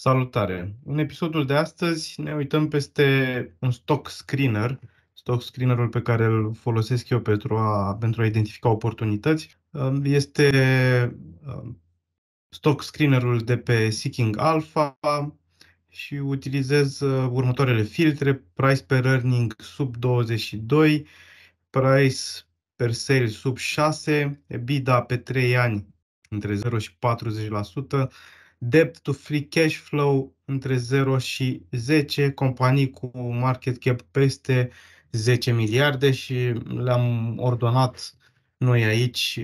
Salutare! În episodul de astăzi ne uităm peste un stock screener, stock screenerul pe care îl folosesc eu pentru a, pentru a identifica oportunități. Este stock screenerul de pe Seeking Alpha și utilizez uh, următoarele filtre, price per earning sub 22, price per sale sub 6, EBITDA pe 3 ani între 0 și 40%, debt to free cash flow între 0 și 10, companii cu market cap peste 10 miliarde și le-am ordonat noi aici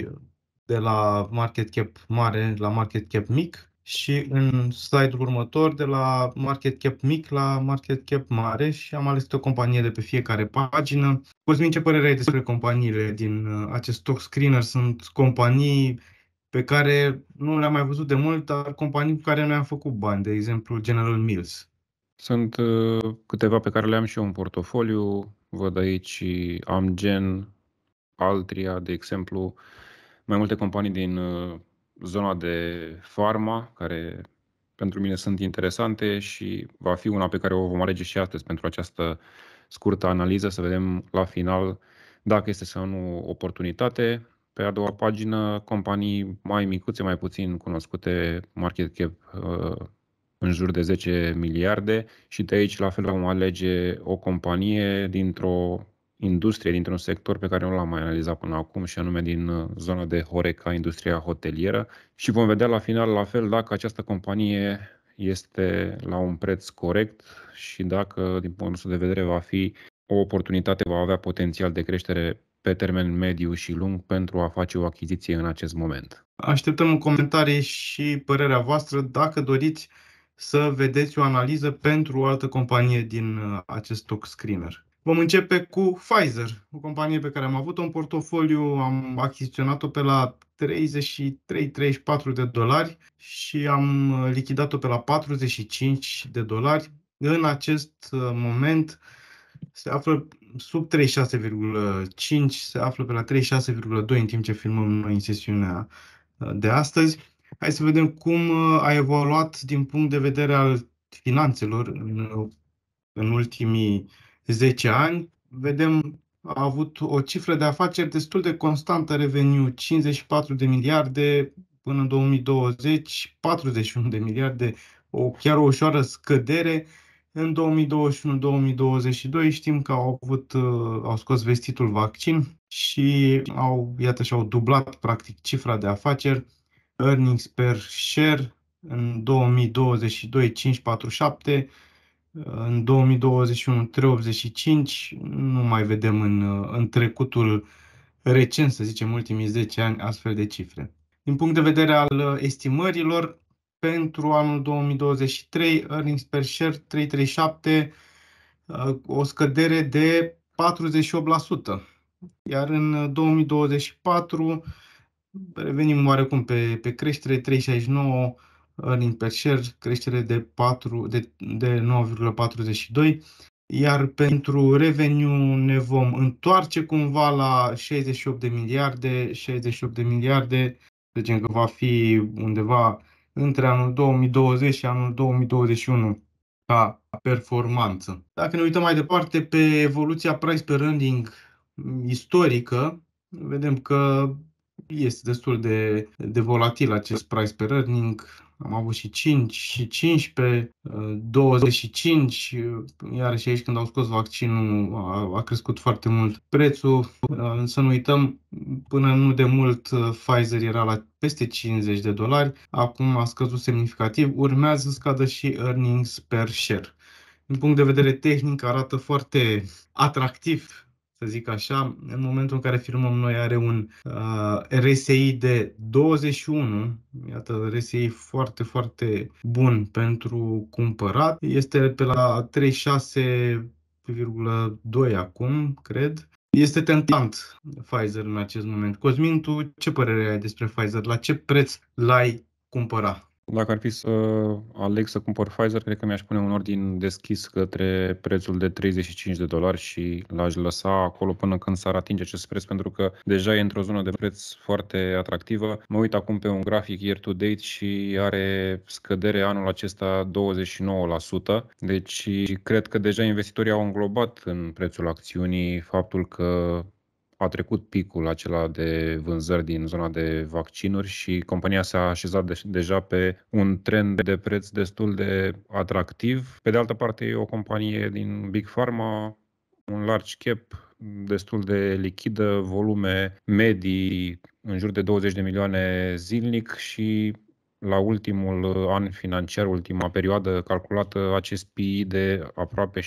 de la market cap mare la market cap mic și în slide-ul următor de la market cap mic la market cap mare și am ales o companie de pe fiecare pagină. Cosmin, ce părere ai despre companiile din uh, acest stock screener? Sunt companii pe care nu le-am mai văzut de mult, dar companii cu care noi am făcut bani, de exemplu General Mills. Sunt uh, câteva pe care le-am și eu în portofoliu. Văd aici Amgen, Altria, de exemplu, mai multe companii din uh, zona de farma, care pentru mine sunt interesante și va fi una pe care o vom alege și astăzi pentru această scurtă analiză, să vedem la final dacă este sau nu oportunitate. Pe a doua pagină, companii mai micuțe, mai puțin cunoscute, market cap uh, în jur de 10 miliarde și de aici la fel vom alege o companie dintr-o industrie, dintr-un sector pe care nu l-am mai analizat până acum și anume din uh, zona de Horeca, industria hotelieră și vom vedea la final la fel dacă această companie este la un preț corect și dacă, din punctul nostru de vedere, va fi o oportunitate, va avea potențial de creștere pe termen mediu și lung pentru a face o achiziție în acest moment. Așteptăm în comentarii și părerea voastră dacă doriți să vedeți o analiză pentru o altă companie din uh, acest stock screener. Vom începe cu Pfizer, o companie pe care am avut-o în portofoliu, am achiziționat-o pe la 33-34 de dolari și am uh, lichidat-o pe la 45 de dolari. În acest uh, moment, se află sub 36,5, se află pe la 36,2 în timp ce filmăm noi în sesiunea uh, de astăzi. Hai să vedem cum uh, a evoluat din punct de vedere al finanțelor în, în ultimii 10 ani. Vedem a avut o cifră de afaceri destul de constantă, reveniu 54 de miliarde până în 2020, 41 de miliarde, o, chiar o ușoară scădere. Uh, în 2021-2022 știm că au avut, uh, au scos vestitul vaccin și au, iată și au dublat practic cifra de afaceri, earnings per share în 2022 547, uh, în 2021 385, nu mai vedem în, uh, în trecutul recent, să zicem ultimii 10 ani, astfel de cifre. Din punct de vedere al estimărilor, pentru anul 2023, earnings per share 337, uh, o scădere de 48%. Iar în 2024 uh, revenim oarecum pe, pe creștere, 369 earnings per share, creștere de, 4, de, de 9,42. Iar pentru revenue ne vom întoarce cumva la 68 de miliarde, 68 de miliarde, zicem deci că va fi undeva între anul 2020 și anul 2021 ca performanță. Dacă ne uităm mai departe pe evoluția price per earning istorică, vedem că este destul de, de volatil acest price per earning am avut și 5, și 15, 25, iar și uh, aici când au scos vaccinul uh, a, a crescut foarte mult prețul. Uh, să nu uităm, până nu de mult Pfizer era la peste 50 de dolari, acum a scăzut semnificativ, urmează să scadă și earnings per share. Din punct de vedere tehnic arată foarte atractiv să zic așa, în momentul în care filmăm noi are un uh, RSI de 21, iată RSI foarte, foarte bun pentru cumpărat, este pe la 36,2 acum, cred. Este tentant Pfizer în acest moment. Cosmin, tu ce părere ai despre Pfizer? La ce preț l-ai cumpărat? Dacă ar fi să uh, aleg să cumpăr Pfizer, cred că mi-aș pune un ordin deschis către prețul de 35 de dolari și l-aș lăsa acolo până când s-ar atinge acest preț, pentru că deja e într-o zonă de preț foarte atractivă. Mă uit acum pe un grafic year to date și are scădere anul acesta 29%, deci cred că deja investitorii au înglobat în prețul acțiunii faptul că a trecut picul acela de vânzări din zona de vaccinuri și compania s-a așezat de- deja pe un trend de preț destul de atractiv. Pe de altă parte, e o companie din Big Pharma, un large cap destul de lichidă, volume medii în jur de 20 de milioane zilnic și la ultimul uh, an financiar, ultima perioadă calculată, acest PI de aproape 7%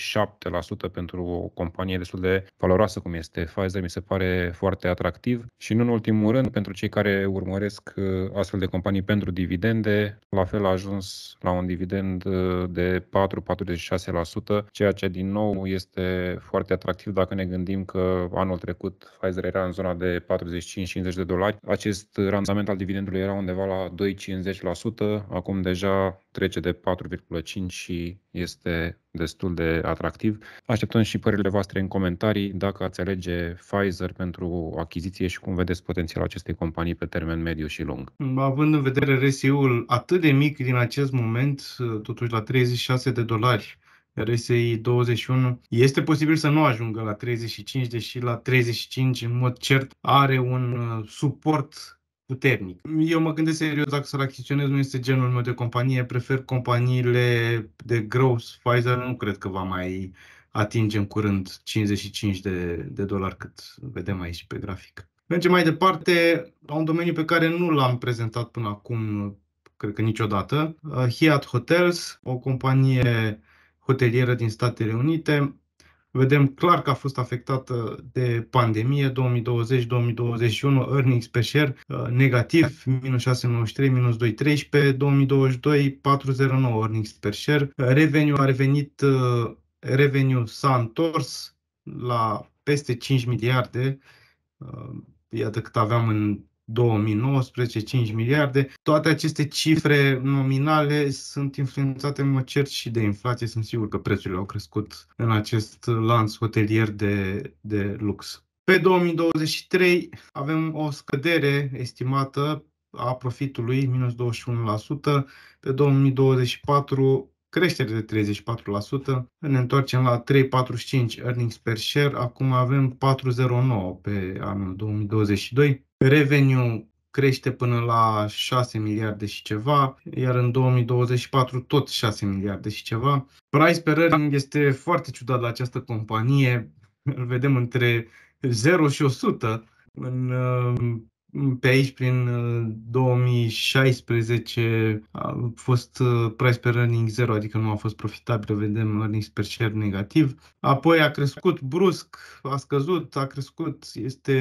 pentru o companie destul de valoroasă cum este Pfizer, mi se pare foarte atractiv. Și nu în ultimul rând, pentru cei care urmăresc uh, astfel de companii pentru dividende, la fel a ajuns la un dividend uh, de 4-46%, ceea ce din nou este foarte atractiv dacă ne gândim că anul trecut Pfizer era în zona de 45-50 de dolari. Acest randament al dividendului era undeva la 2,50 acum deja trece de 4,5 și este destul de atractiv. Așteptăm și părerile voastre în comentarii dacă ați alege Pfizer pentru achiziție și cum vedeți potențialul acestei companii pe termen mediu și lung. Având în vedere RSI-ul atât de mic din acest moment, totuși la 36 de dolari, RSI 21. Este posibil să nu ajungă la 35, deși la 35 în mod cert are un uh, suport puternic. Eu mă gândesc serios dacă să-l achiziționez, nu este genul meu de companie, prefer companiile de growth. Pfizer nu cred că va mai atinge în curând 55 de, de dolari cât vedem aici pe grafic. Mergem mai departe la un domeniu pe care nu l-am prezentat până acum, cred că niciodată. Hyatt Hotels, o companie hotelieră din Statele Unite, vedem clar că a fost afectată de pandemie 2020-2021, earnings per share uh, negativ, da. minus 6,93, minus 2,13, 2022 4,09 earnings per share. Revenue a revenit, uh, revenue s-a întors la peste 5 miliarde, uh, iată cât aveam în 2019, 5 miliarde. Toate aceste cifre nominale sunt influențate în mod și de inflație. Sunt sigur că prețurile au crescut în acest lanț hotelier de, de lux. Pe 2023 avem o scădere estimată a profitului, minus 21%. Pe 2024 creștere de 34%. Ne întoarcem la 3,45 earnings per share. Acum avem 4,09 pe anul 2022. Revenue crește până la 6 miliarde și ceva, iar în 2024 tot 6 miliarde și ceva. Price per earning este foarte ciudat la această companie, îl vedem între 0 și 100 în uh, pe aici, prin 2016, uh, a fost uh, price per earning zero, adică nu a fost profitabil, vedem earnings per share negativ. Apoi a crescut brusc, a scăzut, a crescut. Este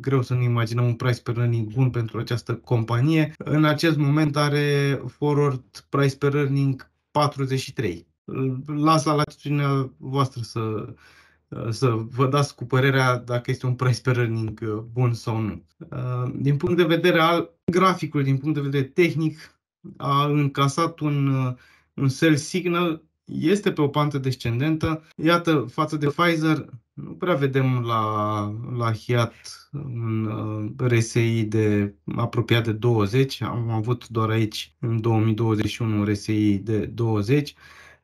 greu să ne imaginăm un price per earning bun pentru această companie. În acest moment are forward price per earning 43. Las la latitudinea voastră să să vă dați cu părerea dacă este un price per earning uh, bun sau nu. Uh, din punct de vedere al graficului, din punct de vedere tehnic, a încasat un, uh, un sell signal, este pe o pantă descendentă. Iată, față de Pfizer, nu prea vedem la, la Hiat un RSI de apropiat de 20. Am avut doar aici, în 2021, un RSI de 20.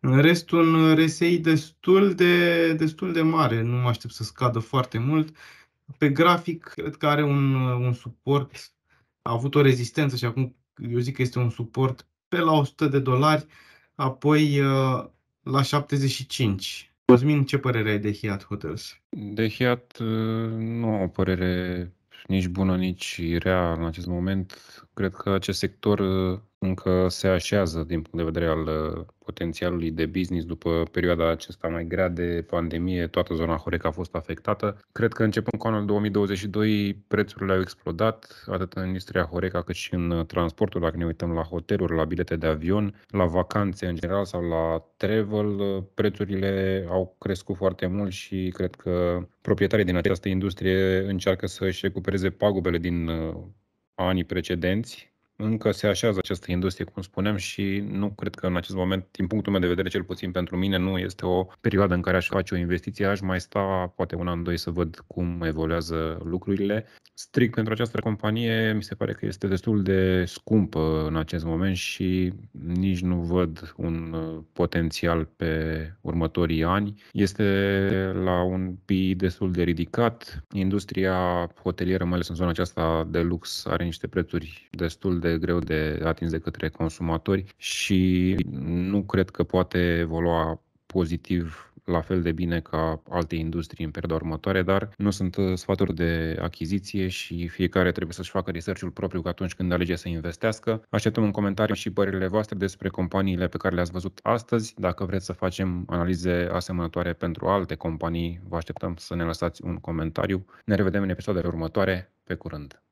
În rest, un RSI destul de, destul de mare, nu mă aștept să scadă foarte mult. Pe grafic, cred că are un, un suport, a avut o rezistență și acum eu zic că este un suport pe la 100 de dolari, apoi uh, la 75. Cosmin, ce părere ai de Hiat Hotels? De Hiat uh, nu am o părere nici bună, nici rea în acest moment. Cred că acest sector uh, încă se așează din punct de vedere al uh, potențialului de business după perioada acesta mai grea de pandemie, toată zona Horeca a fost afectată. Cred că începând cu anul 2022 prețurile au explodat, atât în industria Horeca cât și în uh, transportul, dacă ne uităm la hoteluri, la bilete de avion, la vacanțe în general sau la travel, uh, prețurile au crescut foarte mult și cred că proprietarii din această industrie încearcă să-și recupereze pagubele din anii precedenți încă se așează această industrie, cum spuneam, și nu cred că în acest moment, din punctul meu de vedere, cel puțin pentru mine, nu este o perioadă în care aș face o investiție, aș mai sta poate un an, doi să văd cum evoluează lucrurile. Strict pentru această companie, mi se pare că este destul de scumpă în acest moment și nici nu văd un uh, potențial pe următorii ani. Este la un PI destul de ridicat. Industria hotelieră, mai ales în zona aceasta de lux, are niște prețuri destul de foarte greu de atins de către consumatori și nu cred că poate evolua pozitiv la fel de bine ca alte industrii în perioada următoare, dar nu sunt uh, sfaturi de achiziție și fiecare trebuie să-și facă research-ul propriu atunci când alege să investească. Așteptăm în comentarii și părerile voastre despre companiile pe care le-ați văzut astăzi. Dacă vreți să facem analize asemănătoare pentru alte companii, vă așteptăm să ne lăsați un comentariu. Ne revedem în episoadele următoare. Pe curând!